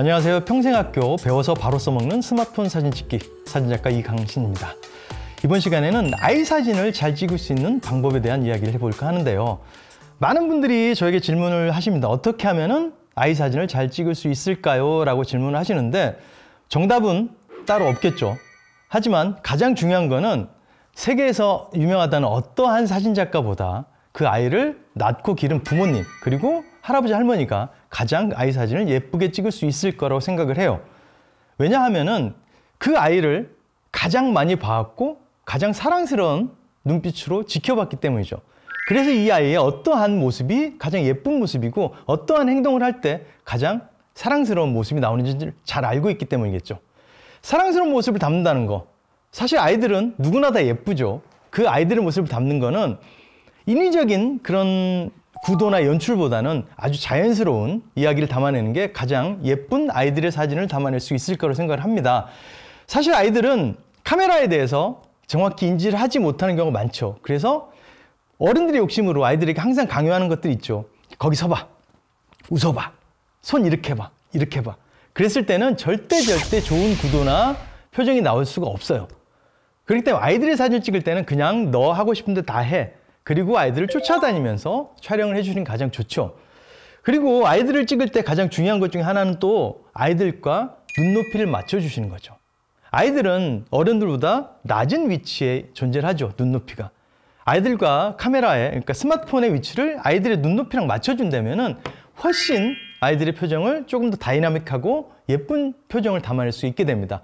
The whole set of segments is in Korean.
안녕하세요. 평생학교 배워서 바로 써먹는 스마트폰 사진 찍기 사진작가 이강신입니다. 이번 시간에는 아이 사진을 잘 찍을 수 있는 방법에 대한 이야기를 해볼까 하는데요. 많은 분들이 저에게 질문을 하십니다. 어떻게 하면은 아이 사진을 잘 찍을 수 있을까요? 라고 질문을 하시는데 정답은 따로 없겠죠. 하지만 가장 중요한 거는 세계에서 유명하다는 어떠한 사진작가보다 그 아이를 낳고 기른 부모님 그리고 할아버지 할머니가 가장 아이 사진을 예쁘게 찍을 수 있을 거라고 생각을 해요. 왜냐하면은 그 아이를 가장 많이 봐왔고 가장 사랑스러운 눈빛으로 지켜봤기 때문이죠. 그래서 이 아이의 어떠한 모습이 가장 예쁜 모습이고 어떠한 행동을 할 때 가장 사랑스러운 모습이 나오는지를 잘 알고 있기 때문이겠죠. 사랑스러운 모습을 담는다는 거. 사실 아이들은 누구나 다 예쁘죠. 그 아이들의 모습을 담는 거는 인위적인 그런 구도나 연출보다는 아주 자연스러운 이야기를 담아내는 게 가장 예쁜 아이들의 사진을 담아낼 수 있을 거로 생각을 합니다. 사실 아이들은 카메라에 대해서 정확히 인지를 하지 못하는 경우가 많죠. 그래서 어른들의 욕심으로 아이들에게 항상 강요하는 것들 있죠. 거기 서봐. 웃어봐. 손 이렇게 봐. 이렇게 봐. 그랬을 때는 절대 절대 좋은 구도나 표정이 나올 수가 없어요. 그렇기 때문에 아이들의 사진 을 찍을 때는 그냥 너 하고 싶은 데다 해. 그리고 아이들을 쫓아다니면서 촬영을 해주는 게 가장 좋죠. 그리고 아이들을 찍을 때 가장 중요한 것 중에 하나는 또 아이들과 눈높이를 맞춰주시는 거죠. 아이들은 어른들보다 낮은 위치에 존재를 하죠, 눈높이가. 아이들과 카메라에, 그러니까 스마트폰의 위치를 아이들의 눈높이랑 맞춰준다면 훨씬 아이들의 표정을 조금 더 다이나믹하고 예쁜 표정을 담아낼 수 있게 됩니다.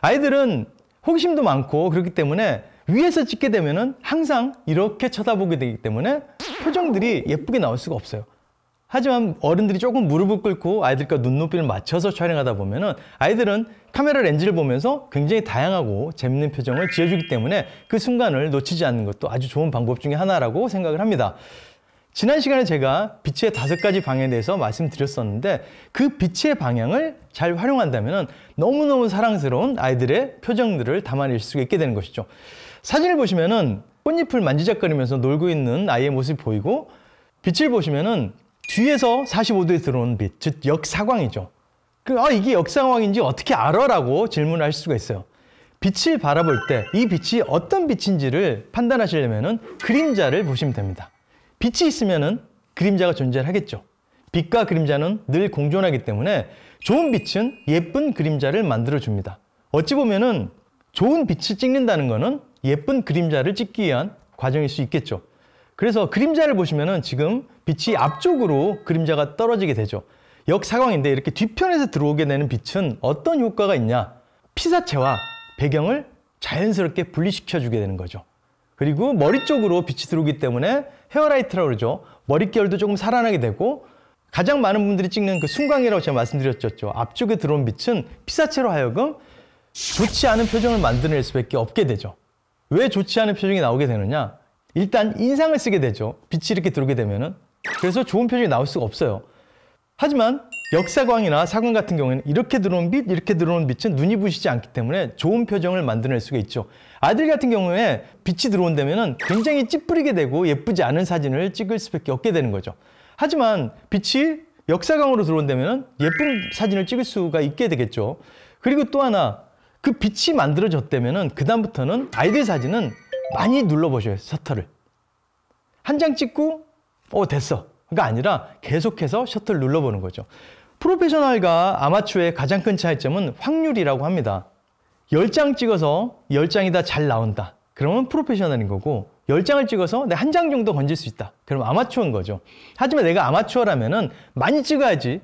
아이들은 호기심도 많고 그렇기 때문에 위에서 찍게 되면은 항상 이렇게 쳐다보게 되기 때문에 표정들이 예쁘게 나올 수가 없어요. 하지만 어른들이 조금 무릎을 꿇고 아이들과 눈높이를 맞춰서 촬영하다 보면은 아이들은 카메라 렌즈를 보면서 굉장히 다양하고 재밌는 표정을 지어주기 때문에 그 순간을 놓치지 않는 것도 아주 좋은 방법 중에 하나라고 생각을 합니다. 지난 시간에 제가 빛의 다섯 가지 방향에 대해서 말씀드렸었는데 그 빛의 방향을 잘 활용한다면 너무너무 사랑스러운 아이들의 표정들을 담아낼 수 있게 되는 것이죠. 사진을 보시면은 꽃잎을 만지작거리면서 놀고 있는 아이의 모습이 보이고 빛을 보시면은 뒤에서 45도에 들어오는 빛, 즉 역사광이죠. 그, 아, 이게 역사광인지 어떻게 알아? 라고 질문을 할 수가 있어요. 빛을 바라볼 때 이 빛이 어떤 빛인지를 판단하시려면 그림자를 보시면 됩니다. 빛이 있으면 그림자가 존재하겠죠. 빛과 그림자는 늘 공존하기 때문에 좋은 빛은 예쁜 그림자를 만들어줍니다. 어찌 보면 은 좋은 빛을 찍는다는 것은 예쁜 그림자를 찍기 위한 과정일 수 있겠죠. 그래서 그림자를 보시면은 지금 빛이 앞쪽으로 그림자가 떨어지게 되죠. 역사광인데 이렇게 뒤편에서 들어오게 되는 빛은 어떤 효과가 있냐? 피사체와 배경을 자연스럽게 분리시켜 주게 되는 거죠. 그리고 머리 쪽으로 빛이 들어오기 때문에 헤어라이트라고 그러죠. 머릿결도 조금 살아나게 되고 가장 많은 분들이 찍는 그 순광이라고 제가 말씀드렸죠. 앞쪽에 들어온 빛은 피사체로 하여금 좋지 않은 표정을 만들어낼 수밖에 없게 되죠. 왜 좋지 않은 표정이 나오게 되느냐? 일단 인상을 쓰게 되죠. 빛이 이렇게 들어오게 되면은. 그래서 좋은 표정이 나올 수가 없어요. 하지만 역사광이나 사광 같은 경우에는 이렇게 들어오는 빛, 이렇게 들어오 빛은 눈이 부시지 않기 때문에 좋은 표정을 만들어낼 수가 있죠. 아들 같은 경우에 빛이 들어온다면 굉장히 찌푸리게 되고 예쁘지 않은 사진을 찍을 수밖에 없게 되는 거죠. 하지만 빛이 역사광으로 들어온다면 예쁜 사진을 찍을 수가 있게 되겠죠. 그리고 또 하나 그 빛이 만들어졌다면은 그다음부터는 아이들 사진은 많이 눌러보셔요 셔터를. 한 장 찍고, 어, 됐어. 그가 그러니까 아니라 계속해서 셔터를 눌러보는 거죠. 프로페셔널과 아마추어의 가장 큰 차이점은 확률이라고 합니다. 10장 찍어서 10장이 다 잘 나온다. 그러면 프로페셔널인 거고 10장을 찍어서 내 한 장 정도 건질 수 있다. 그럼 아마추어인 거죠. 하지만 내가 아마추어라면은 많이 찍어야지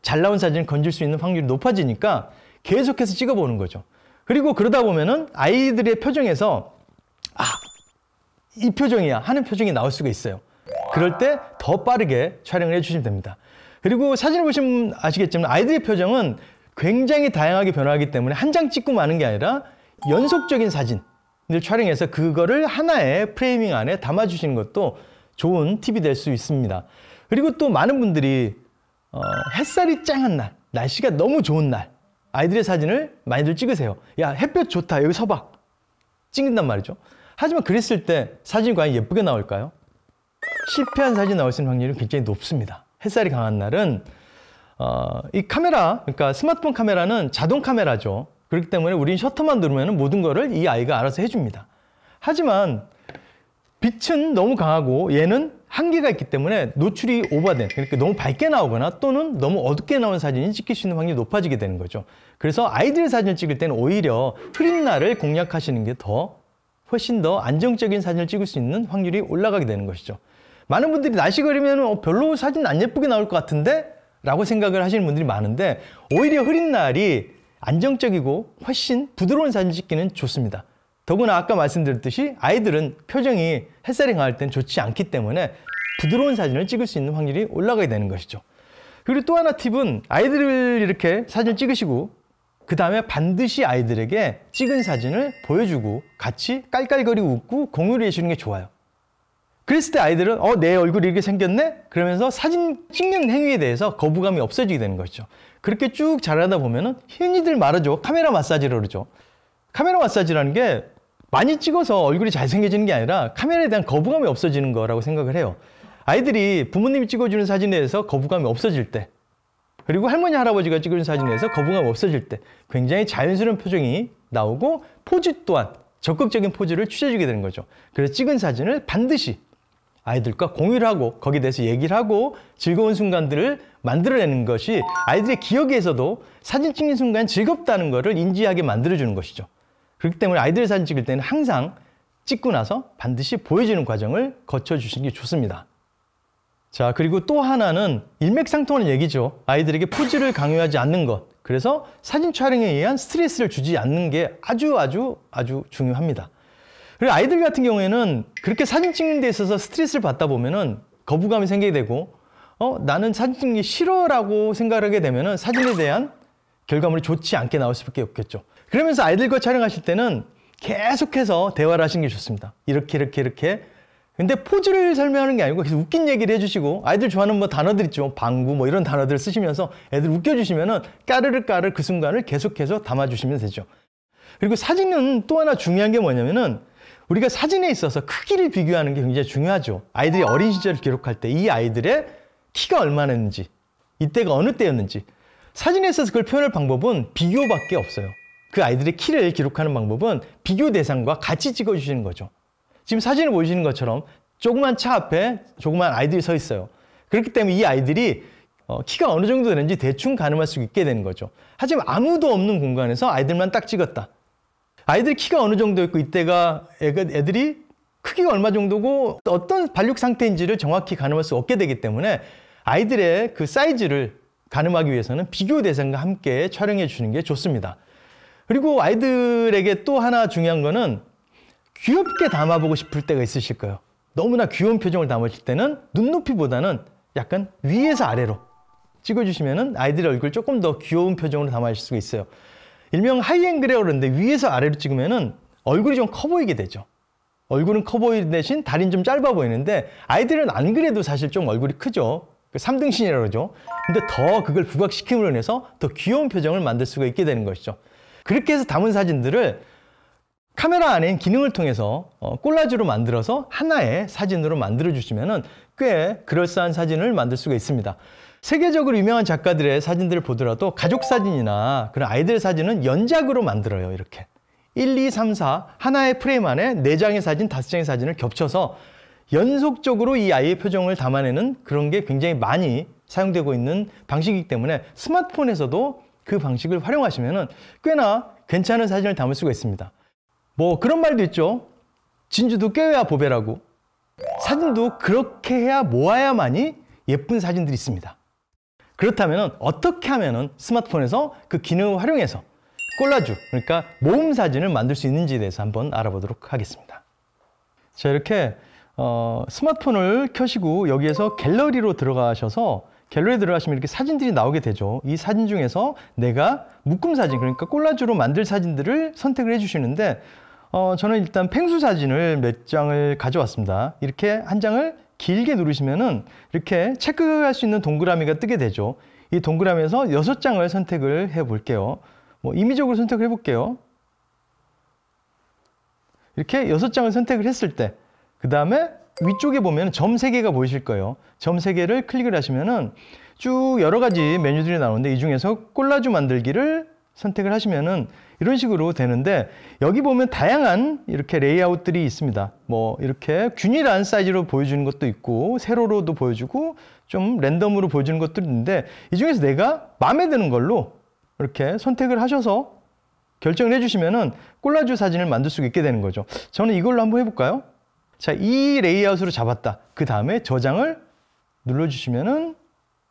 잘 나온 사진을 건질 수 있는 확률이 높아지니까 계속해서 찍어보는 거죠. 그리고 그러다 보면은 아이들의 표정에서 아, 이 표정이야 하는 표정이 나올 수가 있어요. 그럴 때 더 빠르게 촬영을 해주시면 됩니다. 그리고 사진을 보시면 아시겠지만 아이들의 표정은 굉장히 다양하게 변화하기 때문에 한 장 찍고 마는 게 아니라 연속적인 사진을 촬영해서 그거를 하나의 프레이밍 안에 담아주시는 것도 좋은 팁이 될 수 있습니다. 그리고 또 많은 분들이 어, 햇살이 쨍한 날, 날씨가 너무 좋은 날 아이들의 사진을 많이들 찍으세요. 야, 햇볕 좋다. 여기 서봐. 찍는단 말이죠. 하지만 그랬을 때 사진이 과연 예쁘게 나올까요? 실패한 사진 나올 수 있는 확률이 굉장히 높습니다. 햇살이 강한 날은 어, 이 카메라, 그러니까 스마트폰 카메라는 자동 카메라죠. 그렇기 때문에 우린 셔터만 누르면 모든 거를 이 아이가 알아서 해줍니다. 하지만 빛은 너무 강하고 얘는 한계가 있기 때문에 노출이 오버된 그러니까 너무 밝게 나오거나 또는 너무 어둡게 나온 사진이 찍힐 수 있는 확률이 높아지게 되는 거죠. 그래서 아이들 사진을 찍을 때는 오히려 흐린 날을 공략하시는 게 더 훨씬 더 안정적인 사진을 찍을 수 있는 확률이 올라가게 되는 것이죠. 많은 분들이 날씨 그리면 어, 별로 사진 안 예쁘게 나올 것 같은데? 라고 생각을 하시는 분들이 많은데 오히려 흐린 날이 안정적이고 훨씬 부드러운 사진 찍기는 좋습니다. 더구나 아까 말씀드렸듯이 아이들은 표정이 햇살이 강할 땐 좋지 않기 때문에 부드러운 사진을 찍을 수 있는 확률이 올라가게 되는 것이죠. 그리고 또 하나 팁은 아이들을 이렇게 사진을 찍으시고 그 다음에 반드시 아이들에게 찍은 사진을 보여주고 같이 깔깔거리고 웃고 공유를 해주는 게 좋아요. 그랬을 때 아이들은 어내 얼굴이 이렇게 생겼네? 그러면서 사진 찍는 행위에 대해서 거부감이 없어지게 되는 것이죠. 그렇게 쭉 자라다 보면 은 흔히들 말하죠. 카메라 마사지라고 그러죠. 카메라 마사지라는 게 많이 찍어서 얼굴이 잘생겨지는 게 아니라 카메라에 대한 거부감이 없어지는 거라고 생각을 해요. 아이들이 부모님이 찍어주는 사진에서 거부감이 없어질 때 그리고 할머니 할아버지가 찍어준 사진에서 거부감이 없어질 때 굉장히 자연스러운 표정이 나오고 포즈 또한 적극적인 포즈를 취해주게 되는 거죠. 그래서 찍은 사진을 반드시 아이들과 공유를 하고 거기에 대해서 얘기를 하고 즐거운 순간들을 만들어내는 것이 아이들의 기억에서도 사진 찍는 순간 즐겁다는 것을 인지하게 만들어주는 것이죠. 그렇기 때문에 아이들 사진 찍을 때는 항상 찍고 나서 반드시 보여주는 과정을 거쳐주시는 게 좋습니다. 자, 그리고 또 하나는 일맥상통하는 얘기죠. 아이들에게 포즈를 강요하지 않는 것. 그래서 사진 촬영에 의한 스트레스를 주지 않는 게 아주 아주 아주 중요합니다. 그리고 아이들 같은 경우에는 그렇게 사진 찍는 데 있어서 스트레스를 받다 보면은 거부감이 생기게 되고 어 나는 사진 찍는 게 싫어라고 생각하게 되면은 사진에 대한 결과물이 좋지 않게 나올 수밖에 없겠죠. 그러면서 아이들과 촬영하실 때는 계속해서 대화를 하시는 게 좋습니다. 이렇게 이렇게 이렇게. 근데 포즈를 설명하는 게 아니고 계속 웃긴 얘기를 해주시고 아이들 좋아하는 뭐 단어들 있죠. 방구 뭐 이런 단어들을 쓰시면서 애들 웃겨주시면은 까르르 까르 그 순간을 계속해서 담아주시면 되죠. 그리고 사진은 또 하나 중요한 게 뭐냐면은 우리가 사진에 있어서 크기를 비교하는 게 굉장히 중요하죠. 아이들이 어린 시절을 기록할 때 이 아이들의 키가 얼마나 했는지 이때가 어느 때였는지 사진에서 있어 그걸 표현할 방법은 비교밖에 없어요. 그 아이들의 키를 기록하는 방법은 비교 대상과 같이 찍어주시는 거죠. 지금 사진을 보시는 것처럼 조그만 차 앞에 조그만 아이들이 서 있어요. 그렇기 때문에 이 아이들이 어, 키가 어느 정도 되는지 대충 가늠할 수 있게 되는 거죠. 하지만 아무도 없는 공간에서 아이들만 딱 찍었다. 아이들 키가 어느 정도였고 이때가 애들이 크기가 얼마 정도고 어떤 발육 상태인지를 정확히 가늠할 수 없게 되기 때문에 아이들의 그 사이즈를 가늠하기 위해서는 비교 대상과 함께 촬영해 주는 게 좋습니다. 그리고 아이들에게 또 하나 중요한 거는 귀엽게 담아보고 싶을 때가 있으실 거예요. 너무나 귀여운 표정을 담으실 때는 눈높이보다는 약간 위에서 아래로 찍어주시면 아이들의 얼굴 조금 더 귀여운 표정으로 담아실 수가 있어요. 일명 하이앵글이라고 그러는데 위에서 아래로 찍으면 얼굴이 좀 커 보이게 되죠. 얼굴은 커 보이는 대신 다리는 좀 짧아 보이는데 아이들은 안 그래도 사실 좀 얼굴이 크죠. 3등신이라고 그 그러죠. 근데 더 그걸 부각시킴으로 인해서 더 귀여운 표정을 만들 수가 있게 되는 것이죠. 그렇게 해서 담은 사진들을 카메라 안에 기능을 통해서 어, 콜라주로 만들어서 하나의 사진으로 만들어 주시면꽤 그럴싸한 사진을 만들 수가 있습니다. 세계적으로 유명한 작가들의 사진들을 보더라도 가족 사진이나 그런 아이들 사진은 연작으로 만들어요. 이렇게 1, 2, 3, 4 하나의 프레임 안에 4장의 사진, 5장의 사진을 겹쳐서 연속적으로 이 아이의 표정을 담아내는 그런 게 굉장히 많이 사용되고 있는 방식이기 때문에 스마트폰에서도 그 방식을 활용하시면 꽤나 괜찮은 사진을 담을 수가 있습니다. 뭐 그런 말도 있죠. 진주도 꿰어야 보배라고. 사진도 그렇게 해야 모아야만이 예쁜 사진들이 있습니다. 그렇다면 어떻게 하면 스마트폰에서 그 기능을 활용해서 꼴라주, 그러니까 모음 사진을 만들 수 있는지에 대해서 한번 알아보도록 하겠습니다. 자, 이렇게 어, 스마트폰을 켜시고 여기에서 갤러리로 들어가셔서 갤러리 들어가시면 이렇게 사진들이 나오게 되죠. 이 사진 중에서 내가 묶음 사진, 그러니까 콜라주로 만들 사진들을 선택을 해주시는데 어, 저는 일단 펭수 사진을 몇 장을 가져왔습니다. 이렇게 한 장을 길게 누르시면은 이렇게 체크할 수 있는 동그라미가 뜨게 되죠. 이 동그라미에서 여섯 장을 선택을 해 볼게요. 뭐 임의적으로 선택을 해 볼게요. 이렇게 여섯 장을 선택을 했을 때그 다음에 위쪽에 보면 점3 개가 보이실 거예요. 점3 개를 클릭을 하시면은 쭉 여러 가지 메뉴들이 나오는데 이 중에서 콜라주 만들기를 선택을 하시면은 이런 식으로 되는데 여기 보면 다양한 이렇게 레이아웃들이 있습니다. 뭐 이렇게 균일한 사이즈로 보여주는 것도 있고 세로로도 보여주고 좀 랜덤으로 보여주는 것도 있는데 이 중에서 내가 마음에 드는 걸로 이렇게 선택을 하셔서 결정을 해주시면은 콜라주 사진을 만들 수 있게 되는 거죠. 저는 이걸로 한번 해볼까요? 자, 이 레이아웃으로 잡았다. 그 다음에 저장을 눌러주시면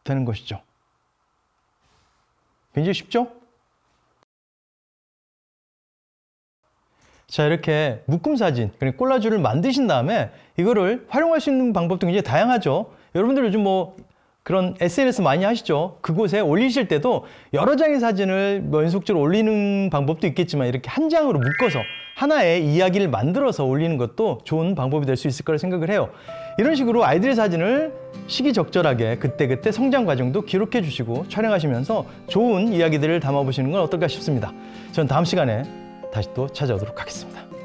되는 것이죠. 굉장히 쉽죠? 자, 이렇게 묶음 사진, 그리고까 콜라주를 만드신 다음에 이거를 활용할 수 있는 방법도 굉장히 다양하죠. 여러분들 요즘 뭐 그런 SNS 많이 하시죠. 그곳에 올리실 때도 여러 장의 사진을 연속적으로 올리는 방법도 있겠지만 이렇게 한 장으로 묶어서 하나의 이야기를 만들어서 올리는 것도 좋은 방법이 될 수 있을 거라 생각을 해요. 이런 식으로 아이들의 사진을 시기적절하게 그때그때 성장 과정도 기록해 주시고 촬영하시면서 좋은 이야기들을 담아보시는 건 어떨까 싶습니다. 저는 다음 시간에 다시 또 찾아오도록 하겠습니다.